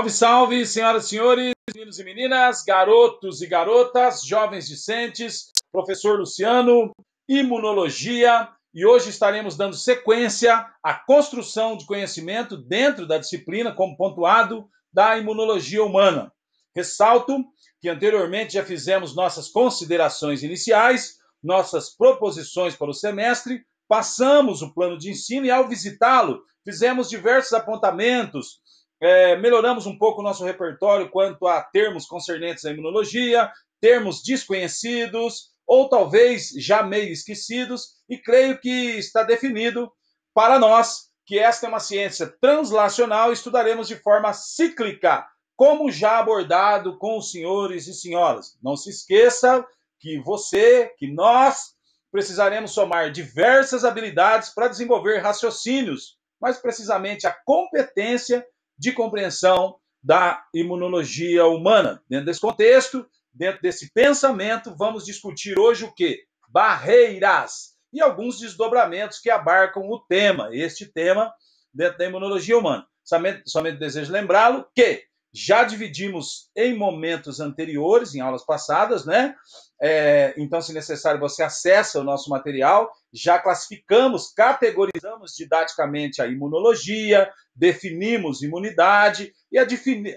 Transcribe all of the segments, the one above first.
Salve, salve, senhoras e senhores, meninos e meninas, garotos e garotas, jovens discentes, professor Luciano, imunologia, e hoje estaremos dando sequência à construção de conhecimento dentro da disciplina, como pontuado, da imunologia humana. Ressalto que anteriormente já fizemos nossas considerações iniciais, nossas proposições para o semestre, passamos o plano de ensino e, ao visitá-lo, fizemos diversos apontamentos é, melhoramos um pouco o nosso repertório quanto a termos concernentes à imunologia, termos desconhecidos ou talvez já meio esquecidos, e creio que está definido para nós que esta é uma ciência translacional e estudaremos de forma cíclica, como já abordado com os senhores e senhoras. Não se esqueça que você, que nós, precisaremos somar diversas habilidades para desenvolver raciocínios, mais precisamente a competência de compreensão da imunologia humana. Dentro desse contexto, dentro desse pensamento, vamos discutir hoje o que? Barreiras e alguns desdobramentos que abarcam o tema, este tema dentro da imunologia humana. Somente, somente desejo lembrá-lo que já dividimos em momentos anteriores, em aulas passadas, né? É, então, se necessário, você acessa o nosso material. Já classificamos, categorizamos didaticamente a imunologia, definimos imunidade e a,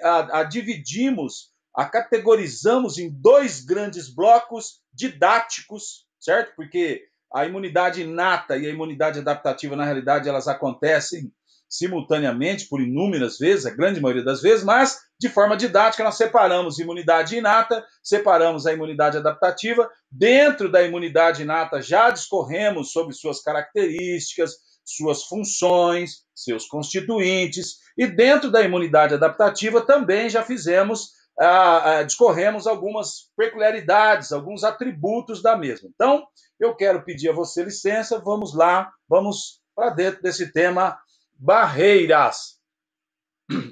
a, a dividimos, a categorizamos em dois grandes blocos didáticos, certo? Porque a imunidade inata e a imunidade adaptativa, na realidade, elas acontecem simultaneamente por inúmeras vezes, a grande maioria das vezes, mas de forma didática nós separamos imunidade inata, separamos a imunidade adaptativa. Dentro da imunidade inata já discorremos sobre suas características, suas funções, seus constituintes, e dentro da imunidade adaptativa também já fizemos, ah, ah, discorremos algumas peculiaridades, alguns atributos da mesma. Então, eu quero pedir a você licença, vamos lá, vamos para dentro desse tema barreiras.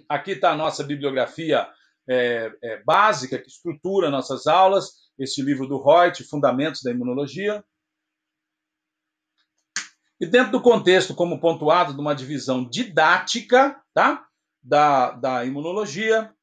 Aqui está a nossa bibliografia é, é, básica que estrutura nossas aulas, este livro do Reut, Fundamentos da Imunologia. E dentro do contexto, como pontuado, de uma divisão didática tá? da, da imunologia,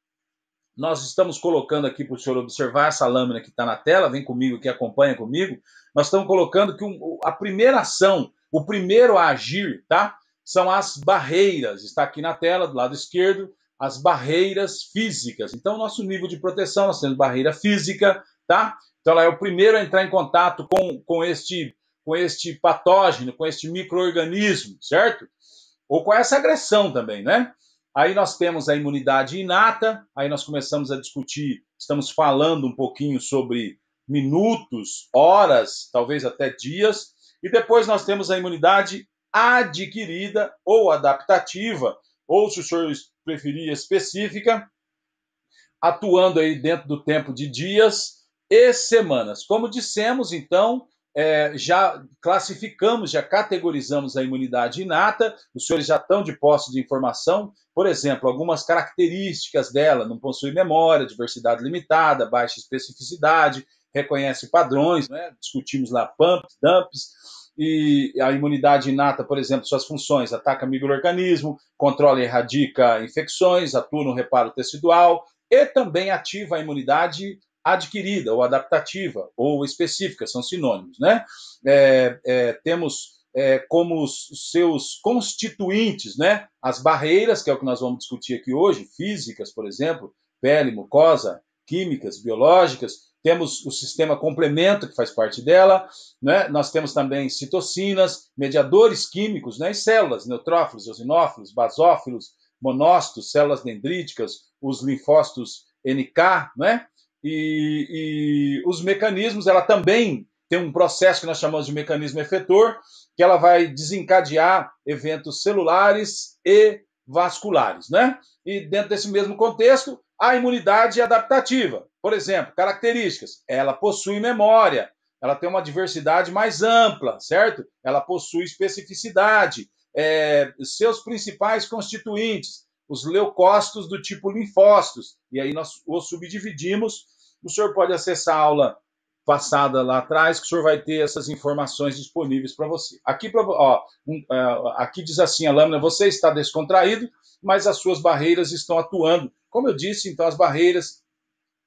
nós estamos colocando aqui para o senhor observar essa lâmina que está na tela, vem comigo, que acompanha comigo. Nós estamos colocando que a primeira ação, o primeiro a agir, tá? são as barreiras. Está aqui na tela, do lado esquerdo, as barreiras físicas. Então, nosso nível de proteção, nós temos barreira física, tá? Então, ela é o primeiro a entrar em contato com, com, este, com este patógeno, com este microorganismo, certo? Ou com essa agressão também, né? Aí nós temos a imunidade inata, aí nós começamos a discutir, estamos falando um pouquinho sobre minutos, horas, talvez até dias, e depois nós temos a imunidade adquirida ou adaptativa, ou se os senhores preferir específica, atuando aí dentro do tempo de dias e semanas. Como dissemos, então, é, já classificamos, já categorizamos a imunidade inata, os senhores já estão de posse de informação, por exemplo, algumas características dela, não possui memória, diversidade limitada, baixa especificidade, reconhece padrões, né? discutimos lá pumps, dumps, e a imunidade inata, por exemplo, suas funções, ataca microorganismo, controla e erradica infecções, atua no reparo tecidual e também ativa a imunidade adquirida ou adaptativa ou específica, são sinônimos, né? É, é, temos é, como os seus constituintes, né? As barreiras, que é o que nós vamos discutir aqui hoje, físicas, por exemplo, pele, mucosa, químicas, biológicas, temos o sistema complemento, que faz parte dela, né? nós temos também citocinas, mediadores químicos né? e células, neutrófilos, eosinófilos, basófilos, monócitos, células dendríticas, os linfócitos NK, né? E, e, os mecanismos, ela também tem um processo que nós chamamos de mecanismo efetor, que ela vai desencadear eventos celulares e vasculares, né? E dentro desse mesmo contexto, a imunidade adaptativa, por exemplo, características: ela possui memória, ela tem uma diversidade mais ampla, certo? Ela possui especificidade. É, seus principais constituintes, os leucócitos do tipo linfócitos, e aí nós os subdividimos. O senhor pode acessar a aula passada lá atrás, que o senhor vai ter essas informações disponíveis para você. Aqui, ó, é, aqui diz assim a lâmina: você está descontraído, mas as suas barreiras estão atuando como eu disse, então as barreiras,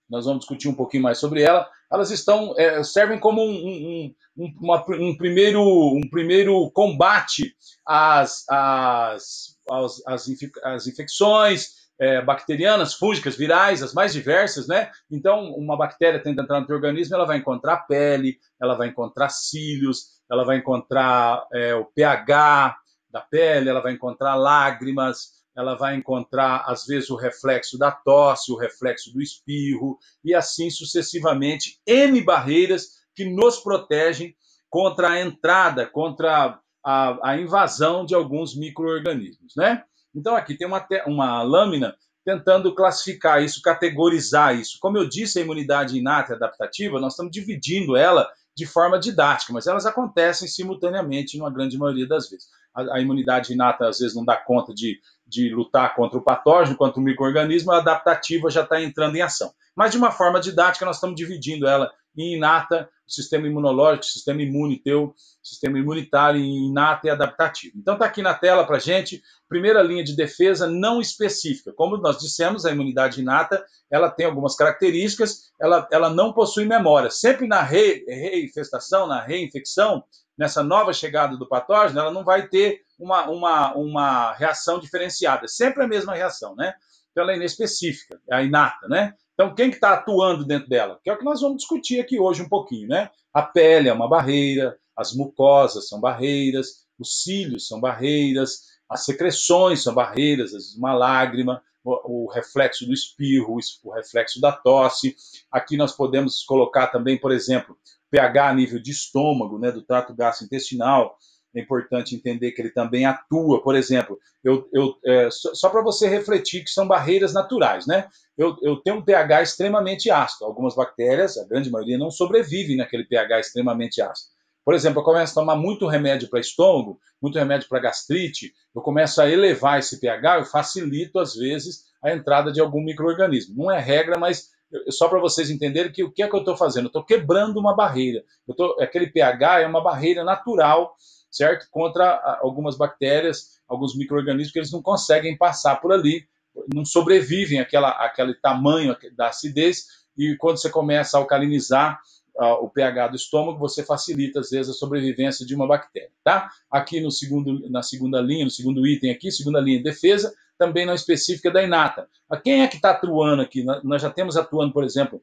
nós vamos discutir um pouquinho mais sobre ela. Elas estão é, servem como um, um, um, uma, um, primeiro, um primeiro combate às, às, às, às, às infecções, é, bacterianas, fúngicas, virais, as mais diversas, né? Então, uma bactéria tenta entrar no teu organismo, ela vai encontrar pele, ela vai encontrar cílios, ela vai encontrar é, o pH da pele, ela vai encontrar lágrimas, ela vai encontrar, às vezes, o reflexo da tosse, o reflexo do espirro, e assim sucessivamente, N barreiras que nos protegem contra a entrada, contra a, a invasão de alguns micro-organismos. Né? Então, aqui tem uma, uma lâmina tentando classificar isso, categorizar isso. Como eu disse, a imunidade inata e adaptativa, nós estamos dividindo ela de forma didática, mas elas acontecem simultaneamente, numa grande maioria das vezes a, a, imunidade inata às vezes não dá conta de, de lutar contra o patógeno, contra o microorganismo, a adaptativa já está entrando em ação. Mas de uma forma didática, nós estamos dividindo ela em inata, sistema imunológico, sistema imune teu, sistema imunitário, inata e adaptativo. Então está aqui na tela para gente, primeira linha de defesa não específica. Como nós dissemos, a imunidade inata, ela tem algumas características, ela, ela não possui memória. Sempre na re, reinfestação, na reinfecção, nessa nova chegada do patógeno, ela não vai ter uma, uma, uma reação diferenciada. Sempre a mesma reação, né? Então, ela é inespecífica, é a inata, né? Então, quem está atuando dentro dela? Que é o que nós vamos discutir aqui hoje um pouquinho, né? A pele é uma barreira, as mucosas são barreiras, os cílios são barreiras, as secreções são barreiras, às vezes uma lágrima, o, reflexo do espirro, o reflexo da tosse. Aqui nós podemos colocar também, por exemplo, pH a nível de estômago, né, do trato gastrointestinal. É importante entender que ele também atua, por exemplo, eu, eu, é, só, para você refletir que são barreiras naturais, né? Eu, eu tenho um pH extremamente ácido. Algumas bactérias, a grande maioria, não sobrevivem naquele pH extremamente ácido. Por exemplo, eu começo a tomar muito remédio para estômago, muito remédio para gastrite, eu começo a elevar esse pH, eu facilito, às vezes, a entrada de algum microorganismo. Não é regra, mas só para vocês entenderem que o que é que eu estou fazendo? Eu estou quebrando uma barreira. Tô, aquele pH é uma barreira natural, certo? Contra algumas bactérias, alguns micro-organismos que eles não conseguem passar por ali, não sobrevivem aquela àquele tamanho da acidez, e quando você começa a alcalinizar uh, o pH do estômago, você facilita, às vezes, a sobrevivência de uma bactéria, tá? Aqui no segundo, na segunda linha, no segundo item aqui, segunda linha, defesa, também não específica da Inata. Mas quem é que está atuando aqui? Nós já temos atuando, por exemplo,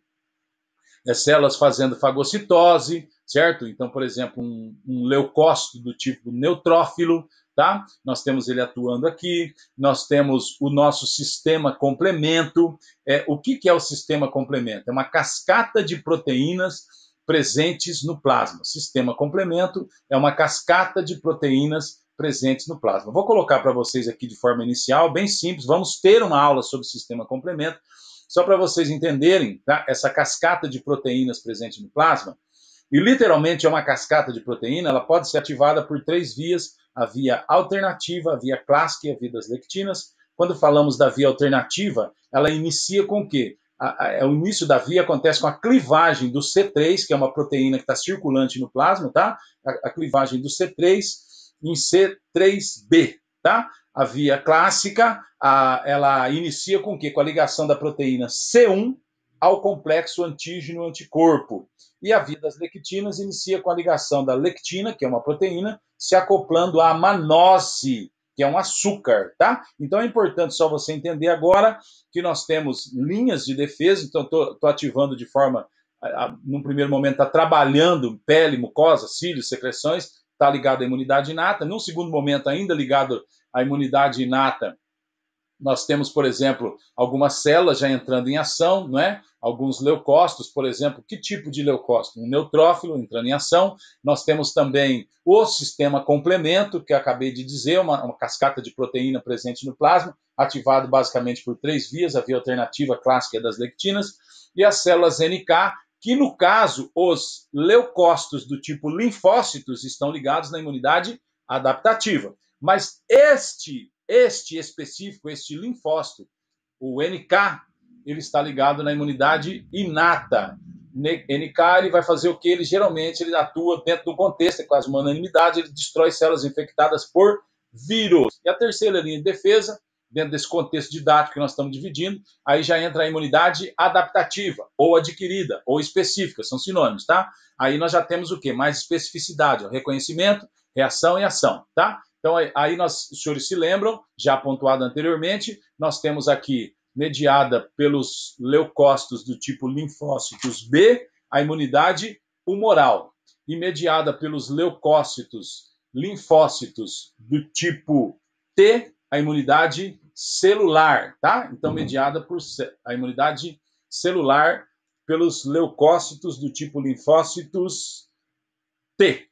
é, células fazendo fagocitose, certo? Então, por exemplo, um, um leucócito do tipo neutrófilo, tá? Nós temos ele atuando aqui, nós temos o nosso sistema complemento. É, o que, que é o sistema complemento? É uma cascata de proteínas presentes no plasma. Sistema complemento é uma cascata de proteínas presentes no plasma. Vou colocar para vocês aqui de forma inicial, bem simples, vamos ter uma aula sobre sistema complemento, só para vocês entenderem tá? essa cascata de proteínas presente no plasma. E literalmente é uma cascata de proteína, ela pode ser ativada por três vias, a via alternativa, a via clássica e a via das lectinas. Quando falamos da via alternativa, ela inicia com o quê? A, a, é o início da via acontece com a clivagem do C3, que é uma proteína que está circulante no plasma, tá? A, a clivagem do C3 em C3b, tá? A via clássica, a, ela inicia com o quê? Com a ligação da proteína C1 ao complexo antígeno-anticorpo. E a via das lectinas inicia com a ligação da lectina, que é uma proteína, se acoplando à manose, que é um açúcar, tá? Então é importante só você entender agora que nós temos linhas de defesa, então estou ativando de forma, a, a, num primeiro momento, está trabalhando pele, mucosa, cílios, secreções, está ligado à imunidade inata. Num segundo momento, ainda ligado à imunidade inata, nós temos, por exemplo, algumas células já entrando em ação, não é? Alguns leucócitos, por exemplo, que tipo de leucócito? Um neutrófilo entrando em ação. Nós temos também o sistema complemento, que acabei de dizer, uma, uma, cascata de proteína presente no plasma, ativado basicamente por três vias, a via alternativa clássica é das lectinas, e as células NK, que no caso os leucócitos do tipo linfócitos estão ligados na imunidade adaptativa. Mas este, este específico, este linfócito, o NK, ele está ligado na imunidade inata. NK ele vai fazer o que ele geralmente ele atua dentro do contexto, é quase uma unanimidade, ele destrói células infectadas por vírus. E a terceira linha de defesa dentro desse contexto didático que nós estamos dividindo, aí já entra a imunidade adaptativa, ou adquirida, ou específica, são sinônimos, tá? Aí nós já temos o quê? Mais especificidade, ó, reconhecimento, reação e ação, tá? Então, aí nós, os senhores se lembram, já pontuado anteriormente, nós temos aqui, mediada pelos leucócitos do tipo linfócitos B, a imunidade humoral, e mediada pelos leucócitos linfócitos do tipo T, a imunidade celular, tá? Então, mediada por a imunidade celular pelos leucócitos do tipo linfócitos T.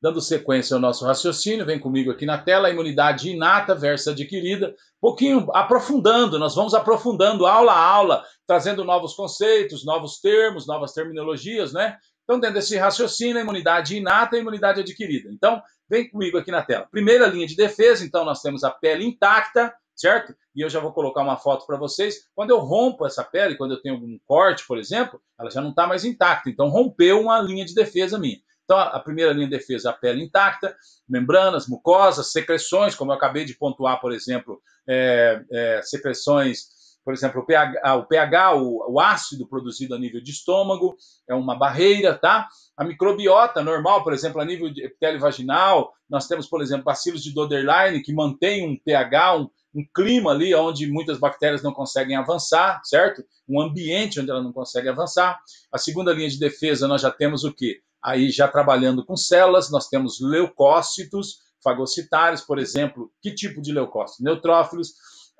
Dando sequência ao nosso raciocínio, vem comigo aqui na tela, a imunidade inata versus adquirida, pouquinho aprofundando, nós vamos aprofundando aula a aula, trazendo novos conceitos, novos termos, novas terminologias, né? Então, dentro desse raciocínio, a imunidade inata e a imunidade adquirida. Então, Vem comigo aqui na tela. Primeira linha de defesa, então nós temos a pele intacta, certo? E eu já vou colocar uma foto para vocês. Quando eu rompo essa pele, quando eu tenho um corte, por exemplo, ela já não está mais intacta. Então rompeu uma linha de defesa minha. Então, a primeira linha de defesa, a pele intacta, membranas, mucosas, secreções, como eu acabei de pontuar, por exemplo, é, é, secreções, por exemplo, o pH, o, pH o, o, ácido produzido a nível de estômago, é uma barreira, tá? A microbiota normal, por exemplo, a nível de epitélio vaginal, nós temos, por exemplo, bacilos de Doderlein, que mantém um pH, um, um clima ali onde muitas bactérias não conseguem avançar, certo? Um ambiente onde ela não consegue avançar. A segunda linha de defesa, nós já temos o quê? Aí, já trabalhando com células, nós temos leucócitos, fagocitários, por exemplo. Que tipo de leucócitos? Neutrófilos.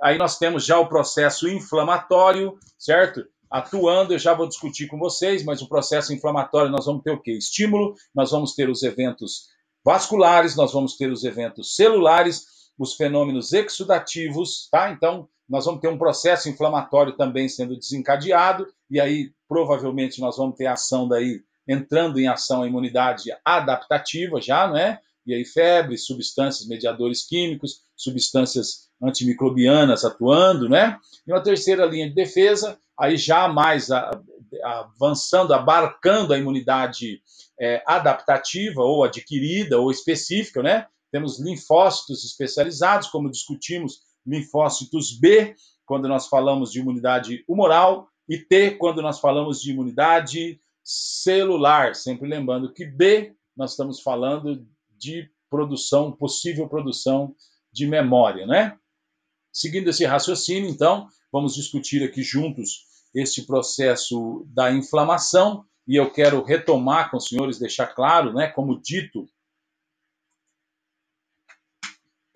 Aí nós temos já o processo inflamatório, certo? atuando, eu já vou discutir com vocês, mas o processo inflamatório nós vamos ter o quê? Estímulo, nós vamos ter os eventos vasculares, nós vamos ter os eventos celulares, os fenômenos exudativos, tá? Então, nós vamos ter um processo inflamatório também sendo desencadeado, e aí provavelmente nós vamos ter ação daí, entrando em ação a imunidade adaptativa já, não é? e aí febre, substâncias mediadores químicos, substâncias antimicrobianas atuando, né? E uma terceira linha de defesa, aí já mais avançando, abarcando a imunidade é, adaptativa ou adquirida ou específica, né? Temos linfócitos especializados, como discutimos, linfócitos B, quando nós falamos de imunidade humoral, e T, quando nós falamos de imunidade celular. Sempre lembrando que B, nós estamos falando de produção, possível produção de memória, né? Seguindo esse raciocínio, então, vamos discutir aqui juntos este processo da inflamação e eu quero retomar com os senhores, deixar claro, né, como dito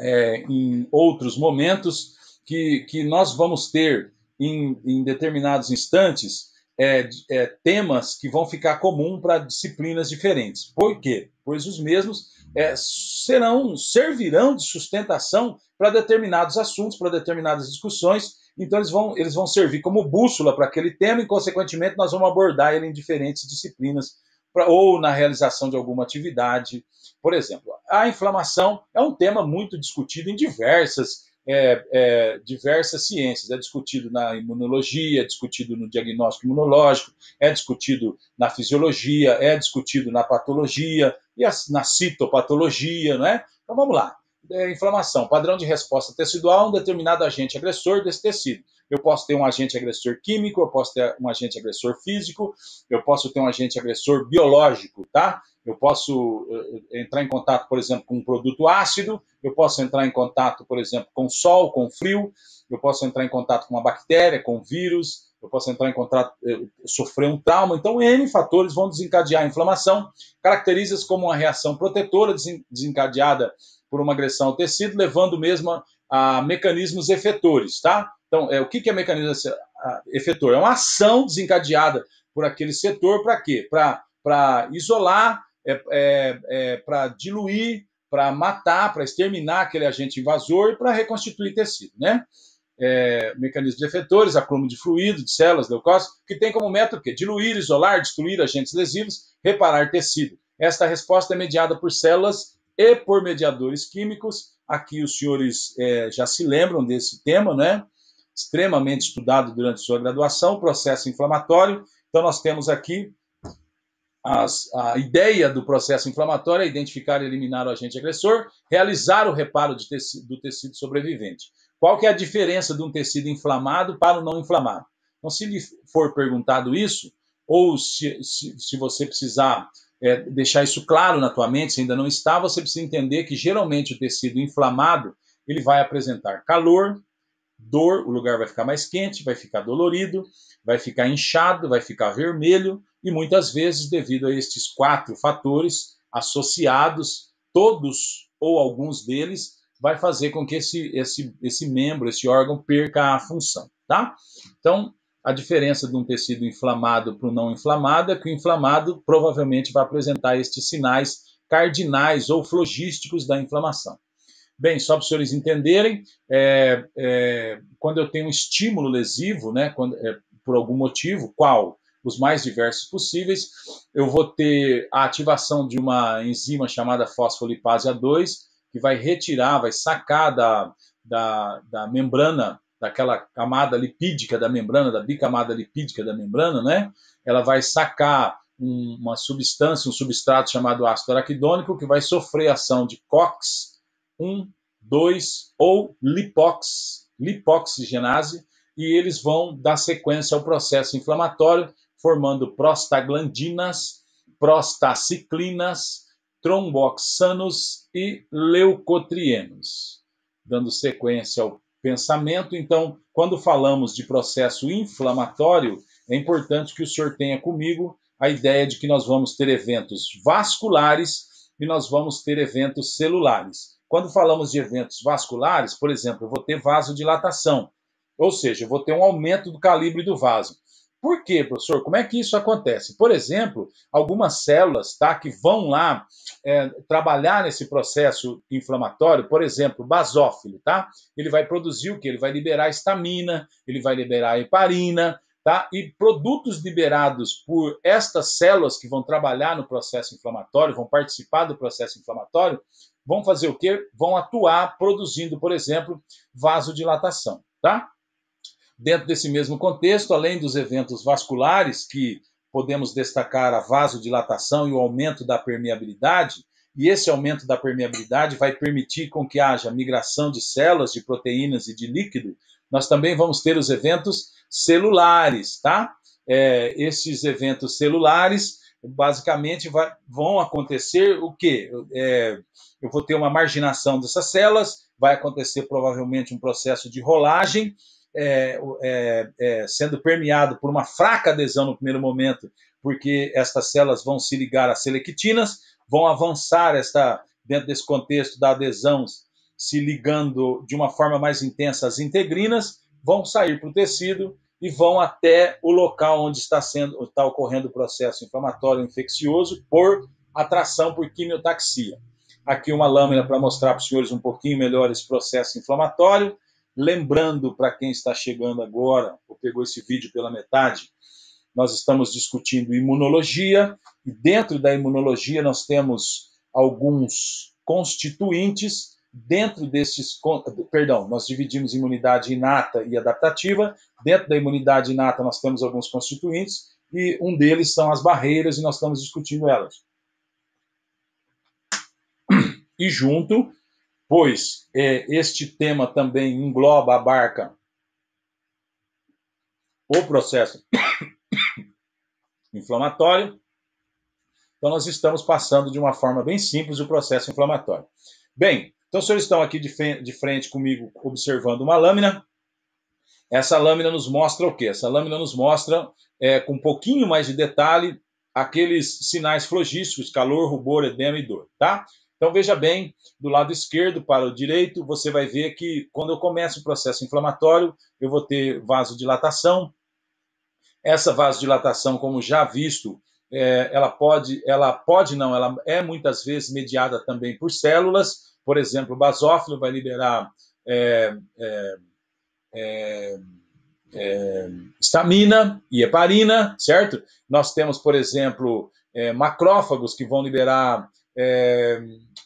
é, em outros momentos, que, que nós vamos ter em, em determinados instantes é, é, temas que vão ficar comum para disciplinas diferentes. Por quê? Pois os mesmos é, serão, servirão de sustentação para determinados assuntos, para determinadas discussões. Então, eles vão, eles vão servir como bússola para aquele tema e, consequentemente, nós vamos abordar ele em diferentes disciplinas pra, ou na realização de alguma atividade. Por exemplo, a inflamação é um tema muito discutido em diversas é, é, diversas ciências. É discutido na imunologia, é discutido no diagnóstico imunológico, é discutido na fisiologia, é discutido na patologia, e na citopatologia, não é? Então vamos lá. É, inflamação, padrão de resposta tecidual, a um determinado agente agressor desse tecido. Eu posso ter um agente agressor químico, eu posso ter um agente agressor físico, eu posso ter um agente agressor biológico, tá? Eu posso eh, eh, entrar em contato, por exemplo, com um produto ácido, eu posso entrar em contato, por exemplo, com sol, com frio, eu posso entrar em contato com uma bactéria, com vírus, eu posso entrar em contato, sofrer um trauma. Então, N fatores vão desencadear a inflamação, caracteriza-se como uma reação protetora desencadeada por uma agressão ao tecido, levando mesmo a, mecanismos efetores, tá? Então, é, o que, que é mecanismo efetor? É uma ação desencadeada por aquele setor para quê? Para isolar, é, é, é para diluir, para matar, para exterminar aquele agente invasor e para reconstituir tecido, né? é, mecanismos efetores, acúmulo de fluido, de células, leucócitos, que tem como método que diluir, isolar, destruir agentes lesivos, reparar tecido. Esta resposta é mediada por células e por mediadores químicos. Aqui os senhores é, já se lembram desse tema, né? Extremamente estudado durante sua graduação, processo inflamatório. Então, nós temos aqui as, a ideia do processo inflamatório é identificar e eliminar o agente agressor, realizar o reparo do tecido sobrevivente. Qual que é a diferença de um tecido inflamado para o não inflamado? Então, se lhe for perguntado isso, ou se, se, se você precisar é, deixar isso claro na tua mente, se ainda não está, você precisa entender que geralmente o tecido inflamado ele vai apresentar calor, dor, o lugar vai ficar mais quente, vai ficar dolorido, vai ficar inchado, vai ficar vermelho e muitas vezes devido a estes quatro fatores associados, todos ou alguns deles vai fazer com que esse, esse, esse membro, esse órgão, perca a função, tá? Então, a diferença de um tecido inflamado para o não inflamado é que o inflamado provavelmente vai apresentar estes sinais cardinais ou flogísticos da inflamação. Bem, só para os senhores entenderem, é, é, quando eu tenho um estímulo lesivo, né, quando, é, por algum motivo, qual? Os mais diversos possíveis, eu vou ter a ativação de uma enzima chamada fosfolipase A2, que vai retirar, vai sacar da, da, da membrana, daquela camada lipídica da membrana, da bicamada lipídica da membrana, né? Ela vai sacar um, uma substância, um substrato chamado ácido araquidônico, que vai sofrer ação de COX, 1, 2 ou lipox, lipoxigenase, e eles vão dar sequência ao processo inflamatório, formando prostaglandinas, prostaciclinas, tromboxanos e leucotrienos. Dando sequência ao pensamento, então, quando falamos de processo inflamatório, é importante que o senhor tenha comigo a ideia de que nós vamos ter eventos vasculares e nós vamos ter eventos celulares. Quando falamos de eventos vasculares, por exemplo, eu vou ter vasodilatação, ou seja, eu vou ter um aumento do calibre do vaso. Por quê, professor? Como é que isso acontece? Por exemplo, algumas células tá, que vão lá é, trabalhar nesse processo inflamatório, por exemplo, basófilo, tá? Ele vai produzir o que? Ele vai liberar estamina, ele vai liberar heparina, tá? E produtos liberados por estas células que vão trabalhar no processo inflamatório, vão participar do processo inflamatório, vão fazer o quê? Vão atuar produzindo, por exemplo, vasodilatação, tá? Dentro desse mesmo contexto, além dos eventos vasculares, que podemos destacar a vasodilatação e o aumento da permeabilidade, e esse aumento da permeabilidade vai permitir com que haja migração de células, de proteínas e de líquido, nós também vamos ter os eventos celulares, tá? É, esses eventos celulares, basicamente, vai, vão acontecer o quê? É, eu vou ter uma marginação dessas células, vai acontecer provavelmente um processo de rolagem, é, é, é, sendo permeado por uma fraca adesão no primeiro momento, porque estas células vão se ligar às selectinas, vão avançar esta dentro desse contexto da adesão se ligando de uma forma mais intensa às integrinas, vão sair para o tecido e vão até o local onde está sendo está ocorrendo o processo inflamatório infeccioso por atração por quimiotaxia. Aqui uma lâmina para mostrar para os senhores um pouquinho melhor esse processo inflamatório. Lembrando para quem está chegando agora, ou pegou esse vídeo pela metade, nós estamos discutindo imunologia, e dentro da imunologia nós temos alguns constituintes, dentro desses, perdão, nós dividimos imunidade inata e adaptativa, dentro da imunidade inata nós temos alguns constituintes, e um deles são as barreiras, e nós estamos discutindo elas. E junto pois é, este tema também engloba, abarca o processo inflamatório. Então, nós estamos passando de uma forma bem simples o processo inflamatório. Bem, então, os senhores estão aqui de, de frente comigo observando uma lâmina. Essa lâmina nos mostra o quê? Essa lâmina nos mostra, é, com um pouquinho mais de detalhe, aqueles sinais flogísticos, calor, rubor, edema e dor, tá? Então veja bem, do lado esquerdo para o direito, você vai ver que quando eu começo o processo inflamatório, eu vou ter vasodilatação. Essa vasodilatação, como já visto, é, ela pode, ela pode não, ela é muitas vezes mediada também por células. Por exemplo, o basófilo vai liberar é, é, é, é estamina e heparina, certo? Nós temos, por exemplo, é, macrófagos que vão liberar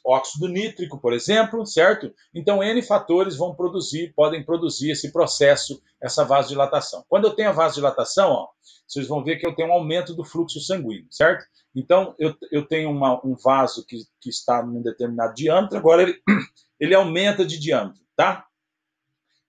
óxido nítrico, por exemplo, certo? Então, N fatores vão produzir, podem produzir esse processo, essa vasodilatação. Quando eu tenho a vasodilatação, ó, vocês vão ver que eu tenho um aumento do fluxo sanguíneo, certo? Então, eu, eu tenho uma, um vaso que, que está em um determinado diâmetro, agora ele, ele aumenta de diâmetro, tá?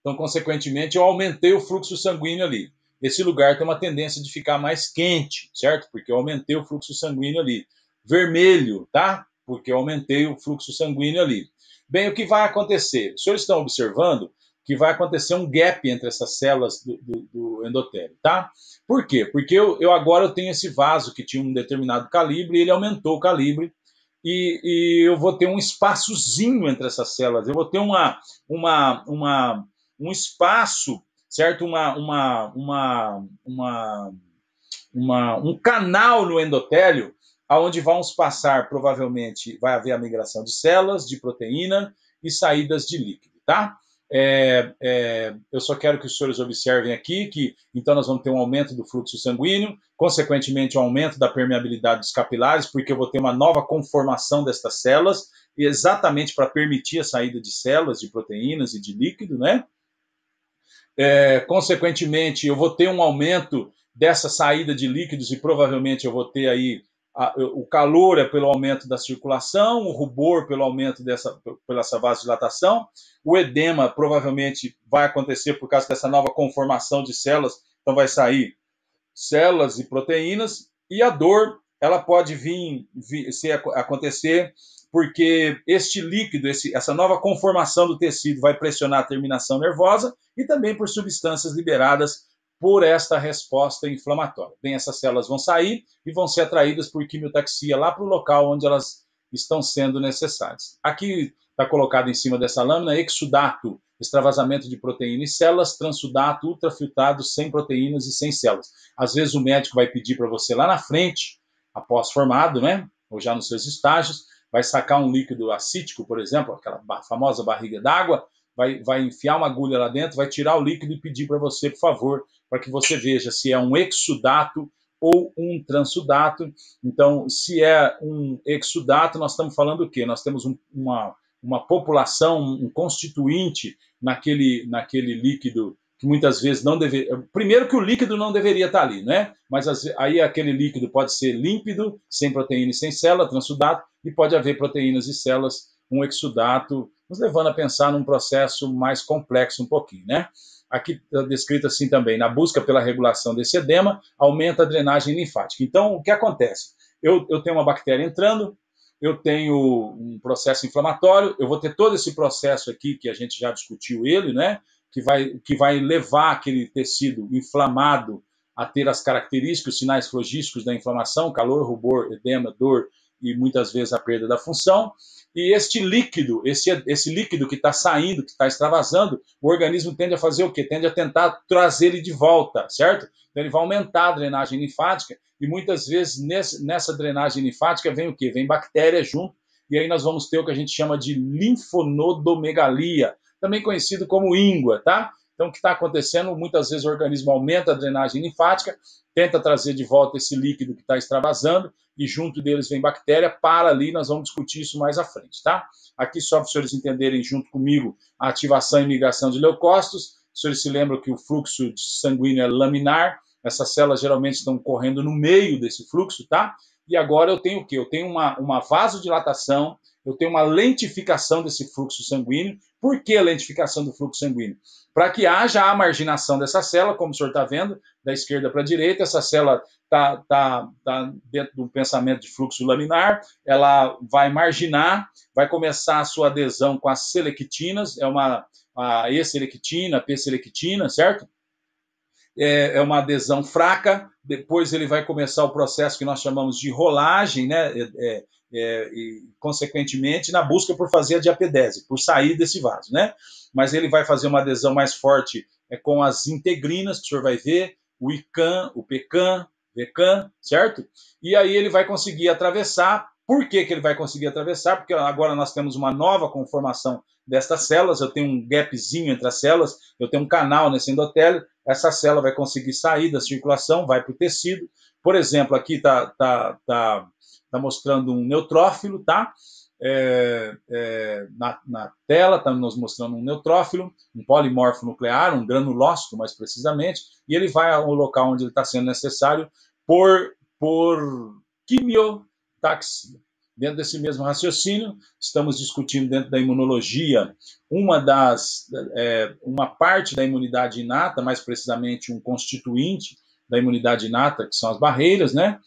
Então, consequentemente, eu aumentei o fluxo sanguíneo ali. Esse lugar tem uma tendência de ficar mais quente, certo? Porque eu aumentei o fluxo sanguíneo ali. Vermelho, tá? porque eu aumentei o fluxo sanguíneo ali. Bem, o que vai acontecer? Os senhores estão observando que vai acontecer um gap entre essas células do, do, do endotélio, tá? Por quê? Porque eu, eu, agora eu tenho esse vaso que tinha um determinado calibre, ele aumentou o calibre, e, e, eu vou ter um espaçozinho entre essas células, eu vou ter uma, uma, uma, um espaço, certo? Uma, uma, uma, uma, uma um canal no endotélio aonde vamos passar, provavelmente, vai haver a migração de células, de proteína e saídas de líquido, tá? É, é, eu só quero que os senhores observem aqui que então nós vamos ter um aumento do fluxo sanguíneo, consequentemente um aumento da permeabilidade dos capilares, porque eu vou ter uma nova conformação destas células, exatamente para permitir a saída de células, de proteínas e de líquido, né? É, consequentemente, eu vou ter um aumento dessa saída de líquidos e provavelmente eu vou ter aí a, o calor é pelo aumento da circulação, o rubor pelo aumento dessa pela essa vasodilatação, o edema provavelmente vai acontecer por causa dessa nova conformação de células, então vai sair células e proteínas, e a dor ela pode vir, vir se acontecer porque este líquido, esse, essa nova conformação do tecido vai pressionar a terminação nervosa e também por substâncias liberadas por esta resposta inflamatória. Bem, essas células vão sair e vão ser atraídas por quimiotaxia lá para o local onde elas estão sendo necessárias. Aqui está colocado em cima dessa lâmina exudato, extravasamento de proteína e células, transudato, ultrafiltrado, sem proteínas e sem células. Às vezes o médico vai pedir para você lá na frente, após formado, né, ou já nos seus estágios, vai sacar um líquido acítico, por exemplo, aquela famosa barriga d'água, vai, vai enfiar uma agulha lá dentro, vai tirar o líquido e pedir para você, por favor, para que você veja se é um exudato ou um transudato. Então, se é um exudato, nós estamos falando o quê? Nós temos um, uma, uma população, um constituinte naquele, naquele líquido que muitas vezes não deveria. Primeiro que o líquido não deveria estar ali, né? Mas as, aí aquele líquido pode ser límpido, sem proteína e sem célula, transudato, e pode haver proteínas e células, um exudato, nos levando a pensar num processo mais complexo um pouquinho, né? aqui está descrito assim também, na busca pela regulação desse edema, aumenta a drenagem linfática. Então, o que acontece? Eu, eu tenho uma bactéria entrando, eu tenho um processo inflamatório, eu vou ter todo esse processo aqui que a gente já discutiu ele, né? Que vai, que vai levar aquele tecido inflamado a ter as características, os sinais flogísticos da inflamação, calor, rubor, edema, dor e muitas vezes a perda da função. E este líquido, esse, esse líquido que está saindo, que está extravasando, o organismo tende a fazer o quê? Tende a tentar trazer ele de volta, certo? Então ele vai aumentar a drenagem linfática e muitas vezes nesse, nessa drenagem linfática vem o quê? Vem bactéria junto e aí nós vamos ter o que a gente chama de linfonodomegalia, também conhecido como íngua, tá? Então, o que está acontecendo? Muitas vezes o organismo aumenta a drenagem linfática, tenta trazer de volta esse líquido que está extravasando e junto deles vem bactéria. Para ali, nós vamos discutir isso mais à frente, tá? Aqui, só para os senhores entenderem junto comigo a ativação e migração de leucócitos. Os senhores se lembram que o fluxo sanguíneo é laminar, essas células geralmente estão correndo no meio desse fluxo, tá? E agora eu tenho o quê? Eu tenho uma, uma vasodilatação, eu tenho uma lentificação desse fluxo sanguíneo. Por que a lentificação do fluxo sanguíneo? Para que haja a marginação dessa célula, como o senhor está vendo, da esquerda para a direita, essa célula está tá, tá dentro do pensamento de fluxo laminar, ela vai marginar, vai começar a sua adesão com as selectinas, é uma a E-selectina, P-selectina, certo? É, é, uma adesão fraca, depois ele vai começar o processo que nós chamamos de rolagem, né? É, é, é, e, consequentemente, na busca por fazer a diapedese, por sair desse vaso, né? Mas ele vai fazer uma adesão mais forte é, com as integrinas, que o senhor vai ver, o ICAN, o PECAN, VECAN, certo? E aí ele vai conseguir atravessar. Por que, que ele vai conseguir atravessar? Porque agora nós temos uma nova conformação destas células, eu tenho um gapzinho entre as células, eu tenho um canal nesse endotélio, essa célula vai conseguir sair da circulação, vai para o tecido. Por exemplo, aqui está tá, tá, tá mostrando um neutrófilo, tá? É, é, na, na, tela, está nos mostrando um neutrófilo, um polimorfo nuclear, um granulócito mais precisamente, e ele vai ao local onde ele está sendo necessário por, por quimiotaxia. Dentro desse mesmo raciocínio, estamos discutindo dentro da imunologia uma das é, uma parte da imunidade inata, mais precisamente um constituinte da imunidade inata, que são as barreiras, né?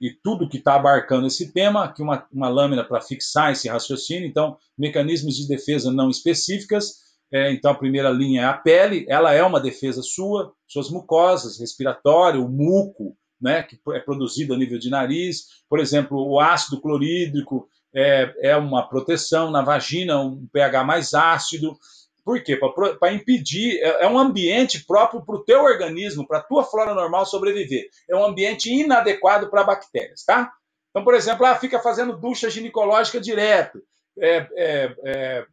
E tudo que está abarcando esse tema, aqui uma, uma lâmina para fixar esse raciocínio, então, mecanismos de defesa não específicas. É, então, a primeira linha é a pele, ela é uma defesa sua, suas mucosas, respiratório, o muco, né, que é produzido a nível de nariz. Por exemplo, o ácido clorídrico é, é uma proteção na vagina, um pH mais ácido. Por quê? Para impedir, é, é um ambiente próprio para o teu organismo, para a tua flora normal sobreviver. É um ambiente inadequado para bactérias, tá? Então, por exemplo, ela ah, fica fazendo ducha ginecológica direto. É, é, é,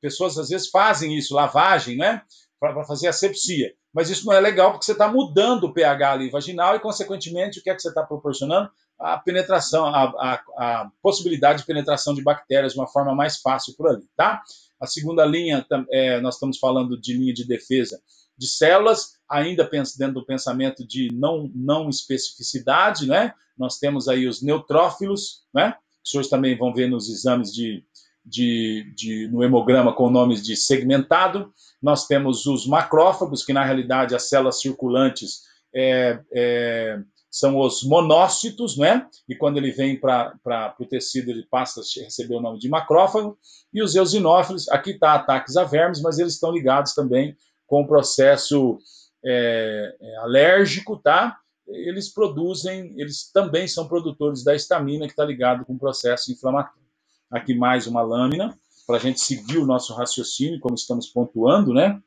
pessoas às vezes fazem isso, lavagem, né? para fazer asepsia. Mas isso não é legal porque você está mudando o pH ali vaginal e, consequentemente, o que é que você está proporcionando? A penetração, a, a, a, possibilidade de penetração de bactérias de uma forma mais fácil por ali, tá? A segunda linha, é, nós estamos falando de linha de defesa de células, ainda dentro do pensamento de não, não especificidade, né? Nós temos aí os neutrófilos, né? Que os senhores também vão ver nos exames de de, de, no hemograma com nomes de segmentado, nós temos os macrófagos, que na realidade as células circulantes é, é, são os monócitos, né? e quando ele vem para o tecido, ele passa a receber o nome de macrófago, e os eosinófilos, aqui está ataques a vermes, mas eles estão ligados também com o processo é, é alérgico, tá? eles produzem, eles também são produtores da estamina que está ligado com o processo inflamatório aqui mais uma lâmina para a gente seguir o nosso raciocínio, como estamos pontuando, né?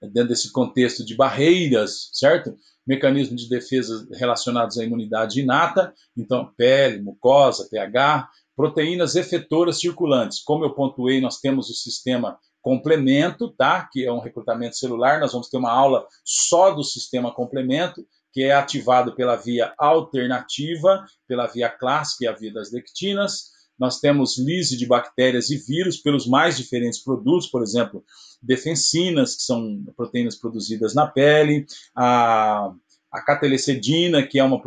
Dentro desse contexto de barreiras, certo? Mecanismos de defesa relacionados à imunidade inata, então pele, mucosa, pH, proteínas efetoras circulantes. Como eu pontuei, nós temos o sistema complemento, tá? Que é um recrutamento celular. Nós vamos ter uma aula só do sistema complemento, que é ativado pela via alternativa, pela via clássica e a via das lectinas nós temos lise de bactérias e vírus pelos mais diferentes produtos, por exemplo, defensinas, que são proteínas produzidas na pele, a, a catelecedina, que é uma,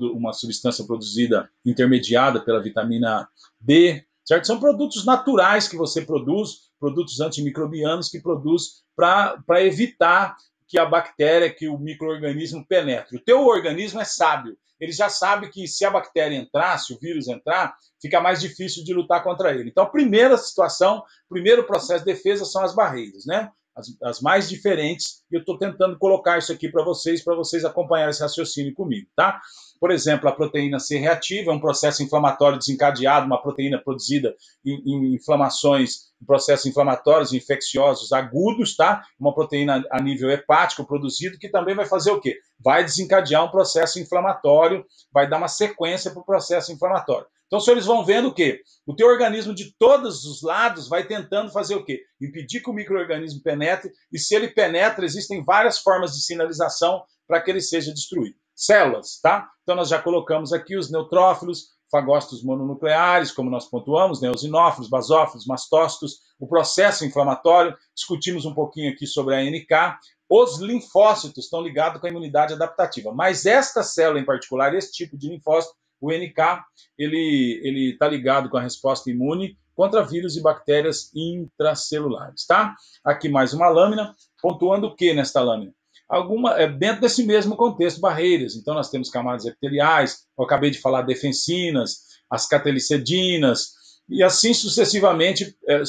uma substância produzida intermediada pela vitamina D, certo? São produtos naturais que você produz, produtos antimicrobianos que produz para evitar que a bactéria, que o microorganismo penetre. O teu organismo é sábio. Ele já sabe que se a bactéria entrar, se o vírus entrar, fica mais difícil de lutar contra ele. Então, a primeira situação, o primeiro processo de defesa são as barreiras, né? As, as mais diferentes. E eu estou tentando colocar isso aqui para vocês, para vocês acompanharem esse raciocínio comigo, tá? Por exemplo, a proteína C reativa é um processo inflamatório desencadeado, uma proteína produzida em, em inflamações, em processos inflamatórios infecciosos agudos, tá? Uma proteína a nível hepático produzido que também vai fazer o quê? Vai desencadear um processo inflamatório, vai dar uma sequência para o processo inflamatório. Então, eles vão vendo o quê? O teu organismo de todos os lados vai tentando fazer o quê? Impedir que o microorganismo penetre, e se ele penetra, existem várias formas de sinalização para que ele seja destruído células, tá? Então nós já colocamos aqui os neutrófilos, fagócitos mononucleares, como nós pontuamos, né? os inófilos, basófilos, mastócitos, o processo inflamatório, discutimos um pouquinho aqui sobre a NK, os linfócitos estão ligados com a imunidade adaptativa, mas esta célula em particular, esse tipo de linfócito, o NK, ele está ligado com a resposta imune contra vírus e bactérias intracelulares, tá? Aqui mais uma lâmina, pontuando o que nesta lâmina? alguma é, dentro desse mesmo contexto barreiras. Então nós temos camadas epiteliais, eu acabei de falar defensinas, as catelicedinas e assim sucessivamente é,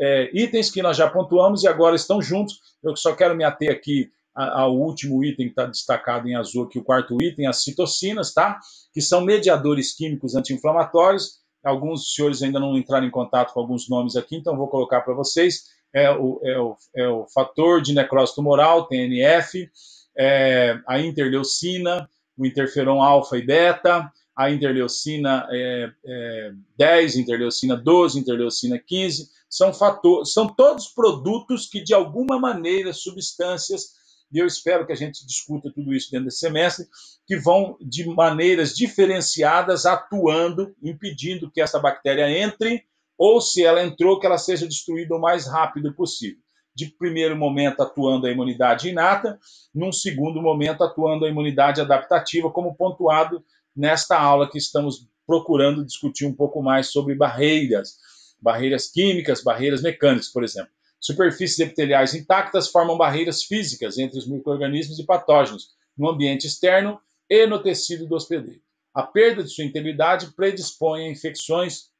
é, itens que nós já pontuamos e agora estão juntos. Eu só quero me ater aqui ao último item que está destacado em azul aqui, o quarto item, as citocinas, tá? Que são mediadores químicos anti-inflamatórios. Alguns senhores ainda não entraram em contato com alguns nomes aqui, então vou colocar para vocês é o, é o, é o fator de necrose tumoral, TNF, é, a interleucina, o interferon alfa e beta, a interleucina é, é, 10, interleucina 12, interleucina 15, são, fator, são todos produtos que, de alguma maneira, substâncias, e eu espero que a gente discuta tudo isso dentro desse semestre, que vão de maneiras diferenciadas atuando, impedindo que essa bactéria entre ou se ela entrou, que ela seja destruída o mais rápido possível. De primeiro momento, atuando a imunidade inata, num segundo momento, atuando a imunidade adaptativa, como pontuado nesta aula que estamos procurando discutir um pouco mais sobre barreiras, barreiras químicas, barreiras mecânicas, por exemplo. Superfícies epiteliais intactas formam barreiras físicas entre os microrganismos e patógenos no ambiente externo e no tecido do hospedeiro. A perda de sua integridade predispõe a infecções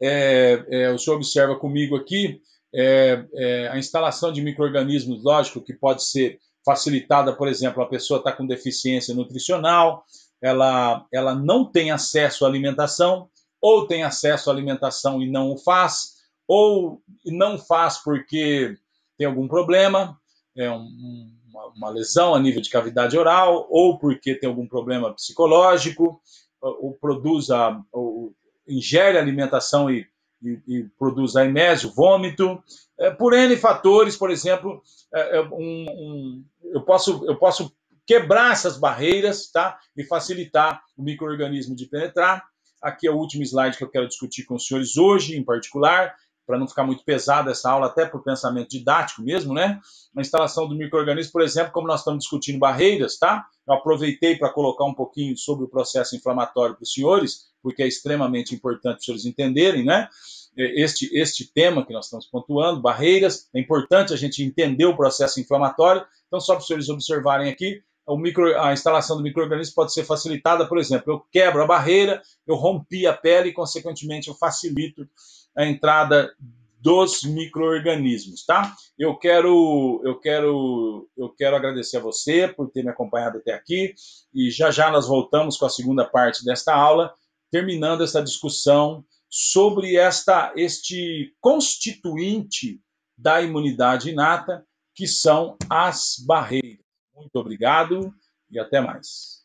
é, é, o senhor observa comigo aqui é, é a instalação de micro-organismos, lógico, que pode ser facilitada, por exemplo, a pessoa está com deficiência nutricional, ela, ela não tem acesso à alimentação, ou tem acesso à alimentação e não o faz, ou não faz porque tem algum problema, é um, uma, uma, lesão a nível de cavidade oral, ou porque tem algum problema psicológico, ou, ou produz a, ou ingere alimentação e, e, e produz aimésio, vômito, é, por N fatores, por exemplo, é, é, um, um, eu, posso, eu posso quebrar essas barreiras tá? e facilitar o microorganismo de penetrar. Aqui é o último slide que eu quero discutir com os senhores hoje, em particular, para não ficar muito pesada essa aula, até para o pensamento didático mesmo, né? A instalação do microorganismo, por exemplo, como nós estamos discutindo barreiras, tá? Eu aproveitei para colocar um pouquinho sobre o processo inflamatório para os senhores, porque é extremamente importante os senhores entenderem, né? Este, este tema que nós estamos pontuando, barreiras, é importante a gente entender o processo inflamatório. Então, só para os senhores observarem aqui, Micro, a instalação do microorganismo pode ser facilitada, por exemplo, eu quebro a barreira, eu rompi a pele e, consequentemente, eu facilito a entrada dos microorganismos, tá? Eu quero, eu quero, eu quero agradecer a você por ter me acompanhado até aqui e já já nós voltamos com a segunda parte desta aula, terminando essa discussão sobre esta este constituinte da imunidade inata que são as barreiras. Muito obrigado e até mais.